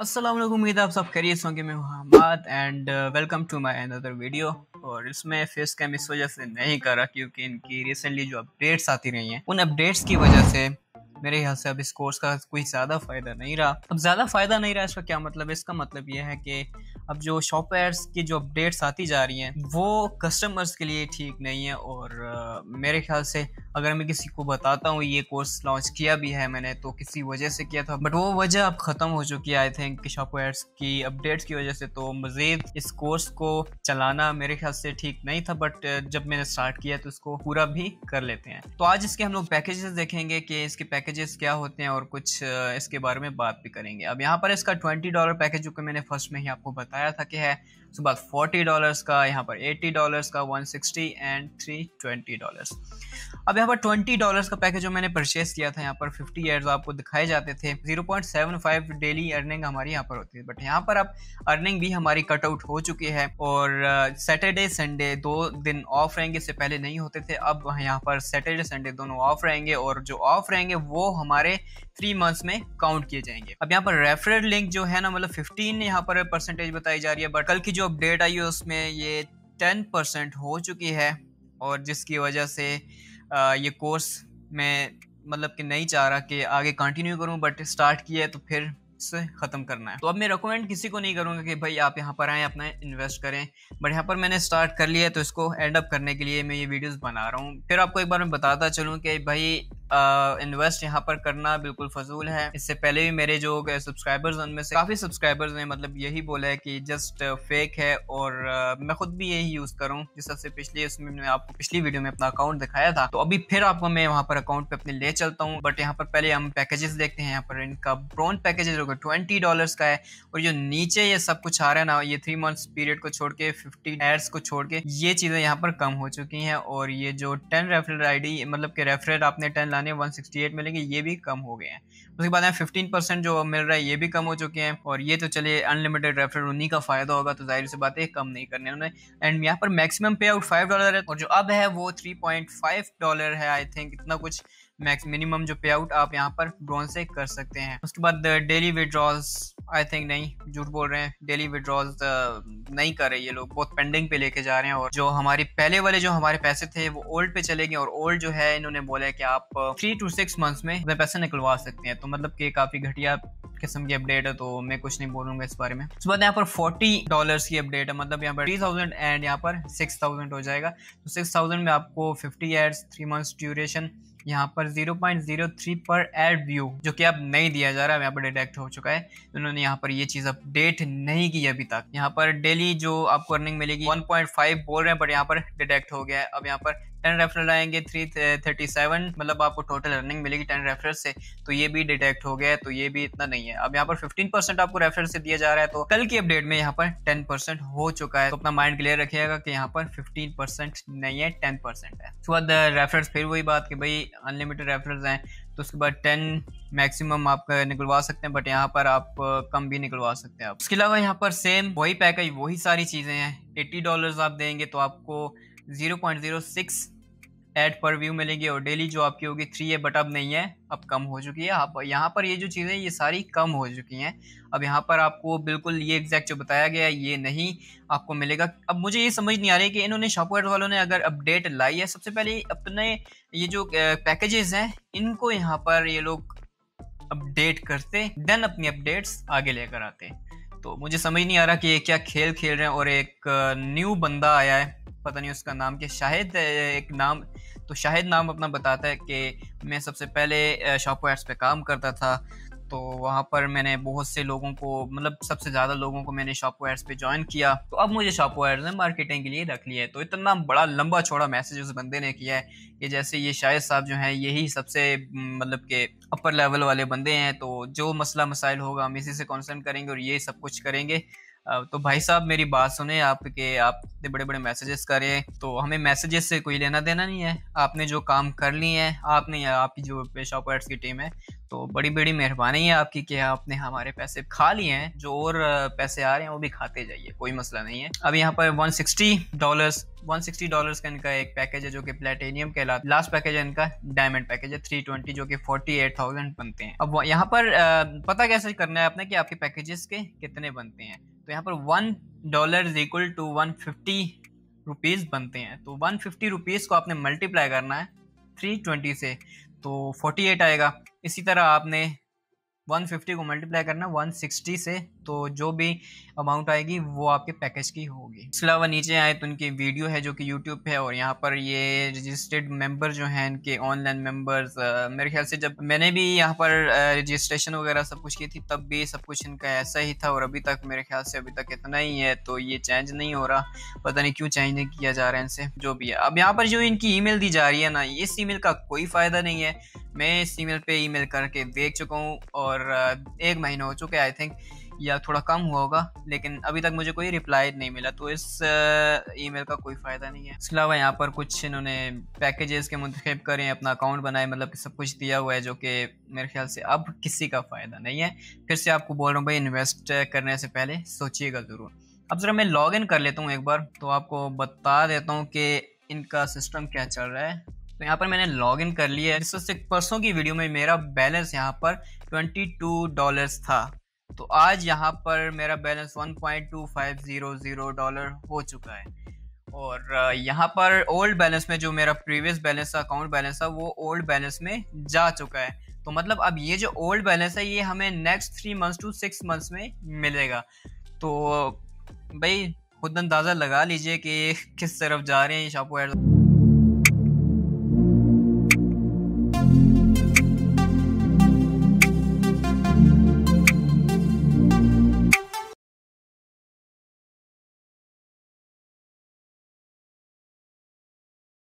असलम उम्मीद आप सब खैरियत होंगे मैं Mohammad and welcome to my another video और इसमें फेस कैम इस वजह से नहीं कर रहा क्योंकि इनकी रिसेंटली जो अपडेट्स आती रही हैं उन अपडेट्स की वजह से मेरे ख्याल से अब इस कोर्स का कोई ज़्यादा फ़ायदा नहीं रहा अब ज़्यादा फ़ायदा नहीं रहा इसका क्या मतलब इसका मतलब यह है कि अब जो शॉपवेयर्स की जो अपडेट्स आती जा रही हैं वो कस्टमर्स के लिए ठीक नहीं है और uh, मेरे ख्याल से अगर मैं किसी को बताता हूँ ये कोर्स लॉन्च किया भी है मैंने तो किसी वजह से किया था बट वो वजह अब ख़त्म हो चुकी है आई थिंक कि शॉपवेयर्स की अपडेट्स की वजह से तो मज़ीद इस कोर्स को चलाना मेरे ख्याल से ठीक नहीं था बट uh, जब मैंने स्टार्ट किया तो इसको पूरा भी कर लेते हैं तो आज इसके हम लोग पैकेजेस देखेंगे कि इसके पैकेजेस क्या होते हैं और कुछ uh, इसके बारे में बात भी करेंगे अब यहाँ पर इसका ट्वेंटी डॉलर पैकेज जो कि मैंने फर्स्ट में ही आपको बताया बताया था कि है उसके बाद फोर्टी डॉलर्स का यहाँ पर एट्टी डॉलर्स का one sixty and three twenty dollars अब यहाँ पर ट्वेंटी डॉलर्स का पैकेज जो मैंने परचेस किया था यहाँ पर फिफ्टी ईयर्स आपको दिखाए जाते थे zero point seven five daily earning हमारी यहाँ पर होती है बट यहाँ पर अब अर्निंग भी हमारी कट आउट हो चुकी है और सैटरडे uh, संडे दो दिन ऑफ रहेंगे इससे पहले नहीं होते थे अब यहाँ पर सैटरडे संडे दोनों ऑफ रहेंगे और जो ऑफ रहेंगे वो हमारे थ्री मंथ्स में काउंट किए जाएंगे अब यहाँ पर रेफरल लिंक जो है ना मतलब फिफ्टीन यहाँ पर परसेंटेज बताई जा रही है बट कल की जो अपडेट आई है उसमें ये टेन परसेंट हो चुकी है और जिसकी वजह से ये कोर्स में मतलब कि नहीं चाह रहा कि आगे कंटिन्यू करूँ बट स्टार्ट किया है तो फिर से ख़त्म करना है तो अब मैं रिकमेंड किसी को नहीं करूँगा कि भाई आप यहाँ पर आएँ अपना इन्वेस्ट करें बट यहाँ पर मैंने स्टार्ट कर लिया है तो इसको एंड अप करने के लिए मैं ये वीडियोस बना रहा हूँ फिर आपको एक बार मैं बताता चलूँ कि भाई इन्वेस्ट यहाँ पर करना बिल्कुल फजूल है इससे पहले भी मेरे जो सब्सक्राइबर्स उनमें से काफ़ी सब्सक्राइबर्स ने मतलब यही बोला है कि जस्ट फेक है और आ, मैं खुद भी यही यूज़ करूँ जिस सबसे पिछली उसमें मैंने आपको पिछली वीडियो में अपना अकाउंट दिखाया था तो अभी फिर आपको मैं वहाँ पर अकाउंट पे अपने ले चलता हूँ बट यहाँ पर पहले हम पैकेजेस देखते हैं यहाँ पर इनका ब्रॉन्ज पैकेज जो कि ट्वेंटी डॉलर का है और जो नीचे ये सब कुछ आ रहा है ना ये थ्री मंथ्स पीरियड को छोड़ के फिफ्टी एड्स को छोड़ के ये चीज़ें यहाँ पर कम हो चुकी हैं और ये जो टेन रेफरल आई मतलब कि रेफरल आपने टेन लाने पुराने 168 मिलेंगे ये भी कम हो गए हैं उसके बाद यहाँ फिफ्टीन परसेंट जो मिल रहा है ये भी कम हो चुके हैं और ये तो चले अनलिमिटेड रेफर उन्हीं का फायदा होगा तो जाहिर सी बात है कम नहीं करने उन्होंने एंड यहाँ पर मैक्सिमम पे आउट फाइव डॉलर है और जो अब है वो थ्री पॉइंट फाइव डॉलर है आई थिंक इतना कुछ मैक्स मिनिमम जो पे आउट आप यहाँ पर ब्रॉन्ज से कर सकते हैं उसके बाद डेली विड्रॉल्स आई थिंक नहीं झूठ बोल रहे हैं डेली विड्रॉल uh, नहीं कर रहे ये लोग बहुत पेंडिंग पे लेके जा रहे हैं और जो हमारे पहले वाले जो हमारे पैसे थे वो ओल्ड पे चले गए और ओल्ड जो है इन्होंने बोला है कि आप थ्री टू सिक्स मंथ्स में अपने पैसे निकलवा सकते हैं तो मतलब कि काफी घटिया किस्म की अपडेट है तो मैं कुछ नहीं बोलूंगा इस बारे में उसके बाद यहाँ पर फोर्टी डॉलर की अपडेट है मतलब यहाँ पर थ्री थाउजेंड एंड यहाँ पर सिक्स थाउजेंड हो जाएगा तो सिक्स थाउजेंड में आपको fifty ads three months duration यहाँ पर 0.03 पर एड व्यू जो कि अब नहीं दिया जा रहा है यहाँ पर डिटेक्ट हो चुका है उन्होंने यहाँ पर ये चीज़ अपडेट नहीं की अभी तक यहाँ पर डेली जो आपको अर्निंग मिलेगी 1.5 बोल रहे हैं बट यहाँ पर डिटेक्ट हो गया है अब यहाँ पर टेन रेफरल आएंगे थ्री थर्टी सेवन मतलब आपको टोटल अर्निंग मिलेगी टेन रेफरल से तो ये भी डिटेक्ट हो गया है तो ये भी इतना नहीं है अब यहाँ पर फिफ्टीन परसेंट आपको रेफरल से दिया जा रहा है तो कल की अपडेट में यहाँ पर टेन परसेंट हो चुका है तो अपना माइंड क्लियर रखिएगा कि यहाँ पर फिफ्टीन परसेंट नहीं है टेन परसेंट है उसके बाद रेफरल्स uh, फिर वही बात कि भाई अनलिमिटेड रेफर हैं तो उसके बाद टेन मैक्सिमम आप uh, निकलवा सकते हैं बट यहाँ पर आप uh, कम भी निकलवा सकते हैं आप उसके अलावा यहाँ पर सेम वही पैकेज वही सारी चीज़ें हैं एट्टी डॉलर्स आप देंगे तो आपको zero point zero six ad पर व्यू मिलेंगे और डेली जो आपकी होगी थ्री है बट अब नहीं है अब कम हो चुकी है आप यहाँ पर ये जो चीज़ें ये सारी कम हो चुकी हैं अब यहाँ पर आपको बिल्कुल ये एग्जैक्ट जो बताया गया है ये नहीं आपको मिलेगा अब मुझे ये समझ नहीं आ रही कि इन्होंने शॉपवेयर वालों ने अगर अपडेट लाई है सबसे पहले अपने ये जो पैकेजेस हैं इनको यहाँ पर ये लोग अपडेट करते देन अपनी अपडेट्स आगे लेकर आते तो मुझे समझ नहीं आ रहा कि ये क्या खेल खेल रहे हैं और एक न्यू बंदा आया है पता नहीं उसका नाम क्या शाहिद एक नाम तो शाहिद नाम अपना बताता है कि मैं सबसे पहले शॉपो एड्स पे काम करता था तो वहाँ पर मैंने बहुत से लोगों को मतलब सबसे ज़्यादा लोगों को मैंने शॉपो एड्स पे ज्वाइन किया तो अब मुझे शॉपो एड्स ने मार्केटिंग के लिए रख लिया है तो इतना बड़ा लंबा छोड़ा मैसेज उस बंदे ने किया है कि जैसे ये शायद साहब जो हैं यही सबसे मतलब के अपर लेवल वाले बंदे हैं तो जो मसला मसाइल होगा हम इसी से कॉन्सर्न करेंगे और ये सब कुछ करेंगे तो भाई साहब मेरी बात सुने आपके आप इतने बड़े बड़े मैसेजेस करे तो हमें मैसेजेस से कोई लेना देना नहीं है आपने जो काम कर लिए हैं आपने आपकी जो पेशा पर्ट्स की टीम है तो बड़ी बड़ी मेहरबानी है आपकी कि आपने हमारे पैसे खा लिए हैं जो और पैसे आ रहे हैं वो भी खाते जाइए कोई मसला नहीं है अब यहाँ पर डॉलर डॉलर्स सिक्सटी डॉलर्स का इनका एक पैकेज है जो कि प्लेटेनियम कहला लास्ट पैकेज है इनका डायमंड पैकेज है ट्वेंटी जो कि थाउजेंड बनते हैं अब यहाँ पर पता कैसे करना है आपने कि आपके पैकेजेस के कितने बनते हैं तो यहाँ पर one dollar is equal to one fifty rupees बनते हैं तो वन फिफ्टी रुपीज़ को आपने मल्टीप्लाई करना है थ्री ट्वेंटी से तो फोर्टी एट आएगा इसी तरह आपने 150 को मल्टीप्लाई करना 160 से तो जो भी अमाउंट आएगी वो आपके पैकेज की होगी इसके अलावा नीचे आए तो उनकी वीडियो है जो कि यूट्यूब पे है और यहाँ पर ये रजिस्टर्ड मेंबर जो हैं इनके ऑनलाइन मेंबर्स मेरे ख्याल से जब मैंने भी यहाँ पर रजिस्ट्रेशन वगैरह सब कुछ की थी तब भी सब कुछ इनका ऐसा ही था और अभी तक मेरे ख्याल से अभी तक इतना ही है तो ये चेंज नहीं हो रहा पता नहीं क्यों चेंज नहीं किया जा रहा है इनसे जो भी है अब यहाँ पर जो इनकी ई दी जा रही है ना इस ई का कोई फ़ायदा नहीं है मैं इस ईमेल पे ईमेल करके देख चुका हूँ और एक महीना हो चुका है आई थिंक या थोड़ा कम हुआ होगा लेकिन अभी तक मुझे कोई रिप्लाई नहीं मिला तो इस ईमेल का कोई फ़ायदा नहीं है इसके अलावा यहाँ पर कुछ इन्होंने पैकेजेस के मंतखब करें अपना अकाउंट बनाए मतलब कि सब कुछ दिया हुआ है जो कि मेरे ख्याल से अब किसी का फ़ायदा नहीं है फिर से आपको बोल रहा हूँ भाई इन्वेस्ट करने से पहले सोचिएगा ज़रूर अब ज़रा मैं लॉग इन कर लेता हूँ एक बार तो आपको बता देता हूँ कि इनका सिस्टम क्या चल रहा है तो यहाँ पर मैंने लॉग इन कर लिया है जिस परसों की वीडियो में मेरा बैलेंस यहाँ पर ट्वेंटी टू डॉलर्स था तो आज यहाँ पर मेरा balance one point two five zero zero dollar हो चुका है और यहाँ पर ओल्ड बैलेंस में जो मेरा प्रीवियस बैलेंस था अकाउंट बैलेंस था वो ओल्ड बैलेंस में जा चुका है तो मतलब अब ये जो ओल्ड बैलेंस है ये हमें next three months to six months में मिलेगा तो भाई खुद अंदाज़ा लगा लीजिए कि किस तरफ जा रहे हैं शॉपवेयर